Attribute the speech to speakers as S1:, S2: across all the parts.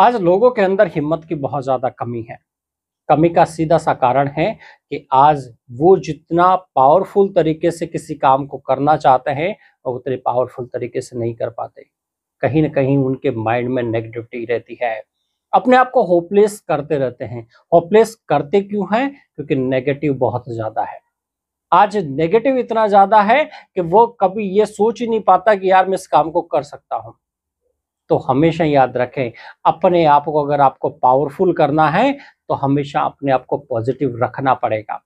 S1: आज लोगों के अंदर हिम्मत की बहुत ज्यादा कमी है कमी का सीधा सा कारण है कि आज वो जितना पावरफुल तरीके से किसी काम को करना चाहते हैं वो उतने पावरफुल तरीके से नहीं कर पाते कहीं ना कहीं उनके माइंड में नेगेटिविटी रहती है अपने आप को होपलेस करते रहते हैं होपलेस करते क्यों हैं क्योंकि नेगेटिव बहुत ज़्यादा है आज नेगेटिव इतना ज़्यादा है कि वो कभी ये सोच ही नहीं पाता कि यार मैं इस काम को कर सकता हूँ तो हमेशा याद रखें अपने आप को अगर आपको पावरफुल करना है तो हमेशा अपने आप को पॉजिटिव रखना पड़ेगा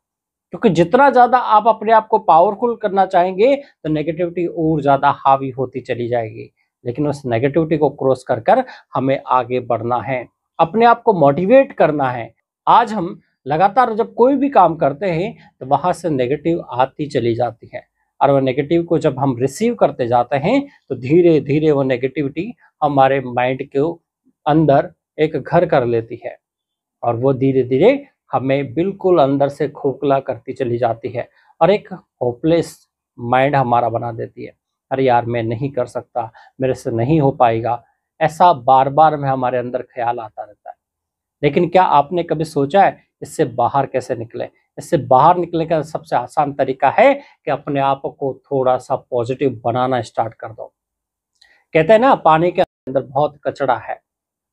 S1: क्योंकि जितना ज़्यादा आप अपने आप को पावरफुल करना चाहेंगे तो नेगेटिविटी और ज़्यादा हावी होती चली जाएगी लेकिन उस नेगेटिविटी को क्रॉस कर कर हमें आगे बढ़ना है अपने आप को मोटिवेट करना है आज हम लगातार जब कोई भी काम करते हैं तो वहां से नेगेटिव आती चली जाती है और वो नेगेटिव को जब हम रिसीव करते जाते हैं तो धीरे धीरे वो नेगेटिविटी हमारे माइंड के अंदर एक घर कर लेती है और वो धीरे धीरे हमें बिल्कुल अंदर से खोखला करती चली जाती है और एक होपलेस माइंड हमारा बना देती है अरे यार मैं नहीं कर सकता मेरे से नहीं हो पाएगा ऐसा बार बार में हमारे अंदर ख्याल आता रहता है लेकिन क्या आपने कभी सोचा है इससे बाहर कैसे निकले इससे बाहर निकलने का सबसे आसान तरीका है कि अपने आप को थोड़ा सा पॉजिटिव बनाना स्टार्ट कर दो कहते हैं ना पानी के अंदर बहुत कचरा है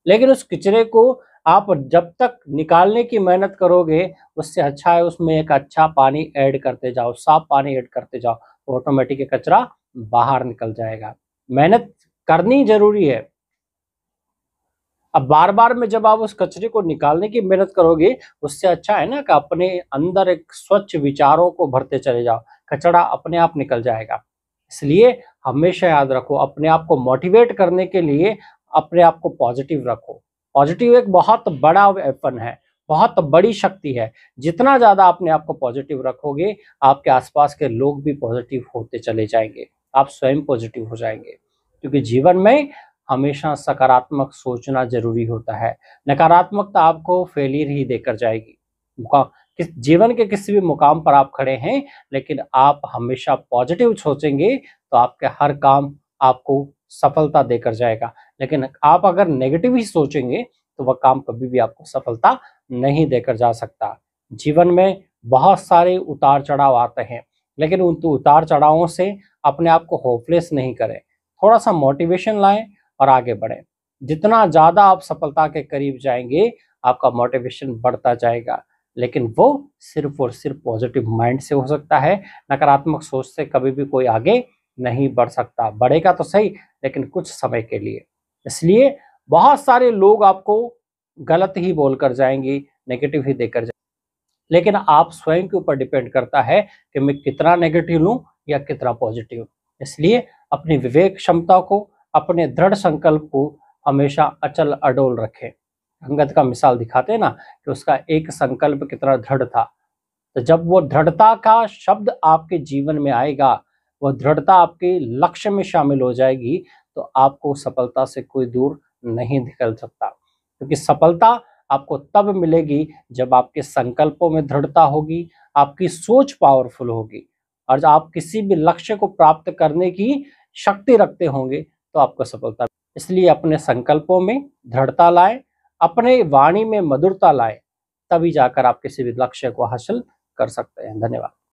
S1: लेकिन उस कचरे को आप जब तक निकालने की मेहनत करोगे उससे अच्छा है उसमें एक अच्छा पानी ऐड करते जाओ साफ पानी ऐड करते जाओ ऑटोमेटिक तो कचरा बाहर निकल जाएगा मेहनत करनी जरूरी है अब बार बार में जब आप उस कचरे को निकालने की मेहनत करोगे उससे अच्छा है ना कि अपने अंदर एक स्वच्छ विचारों को भरते चले जाओ कचरा अपने आप निकल जाएगा इसलिए हमेशा याद रखो अपने आप को मोटिवेट करने के लिए अपने आप को पॉजिटिव रखो पॉजिटिव एक बहुत बड़ा वेपन है बहुत बड़ी शक्ति है जितना ज़्यादा अपने आप को पॉजिटिव रखोगे आपके आसपास के लोग भी पॉजिटिव होते चले जाएंगे आप स्वयं पॉजिटिव हो जाएंगे क्योंकि जीवन में हमेशा सकारात्मक सोचना जरूरी होता है नकारात्मकता आपको फेलियर ही देकर जाएगी मुकाम किस जीवन के किसी भी मुकाम पर आप खड़े हैं लेकिन आप हमेशा पॉजिटिव सोचेंगे तो आपके हर काम आपको सफलता देकर जाएगा लेकिन आप अगर नेगेटिव ही सोचेंगे तो वह काम कभी भी आपको सफलता नहीं देकर जा सकता जीवन में बहुत सारे उतार चढ़ाव आते हैं लेकिन उन उतार चढ़ावों से अपने आप को होपलेस नहीं करें थोड़ा सा मोटिवेशन लाएं और आगे बढ़े जितना ज़्यादा आप सफलता के करीब जाएंगे आपका मोटिवेशन बढ़ता जाएगा लेकिन वो सिर्फ और सिर्फ पॉजिटिव माइंड से हो सकता है नकारात्मक सोच से कभी भी कोई आगे नहीं बढ़ सकता बढ़ेगा तो सही लेकिन कुछ समय के लिए इसलिए बहुत सारे लोग आपको गलत ही बोल कर जाएंगे नेगेटिव ही देकर जाएंगे लेकिन आप स्वयं के ऊपर डिपेंड करता है कि मैं कितना नेगेटिव लूँ या कितना पॉजिटिव इसलिए अपनी विवेक क्षमता को अपने दृढ़ संकल्प को हमेशा अचल अडोल रखें अंगद का मिसाल दिखाते हैं ना कि उसका एक संकल्प कितना दृढ़ था तो जब वो दृढ़ता का शब्द आपके जीवन में आएगा वह दृढ़ता आपके लक्ष्य में शामिल हो जाएगी तो आपको सफलता से कोई दूर नहीं निकल सकता क्योंकि सफलता आपको तब मिलेगी जब आपके संकल्पों में दृढ़ता होगी आपकी सोच पावरफुल होगी और जब आप किसी भी लक्ष्य को प्राप्त करने की शक्ति रखते होंगे तो आपको सफलता इसलिए अपने संकल्पों में दृढ़ता लाए अपने वाणी में मधुरता लाए तभी जाकर आप किसी भी लक्ष्य को हासिल कर सकते हैं धन्यवाद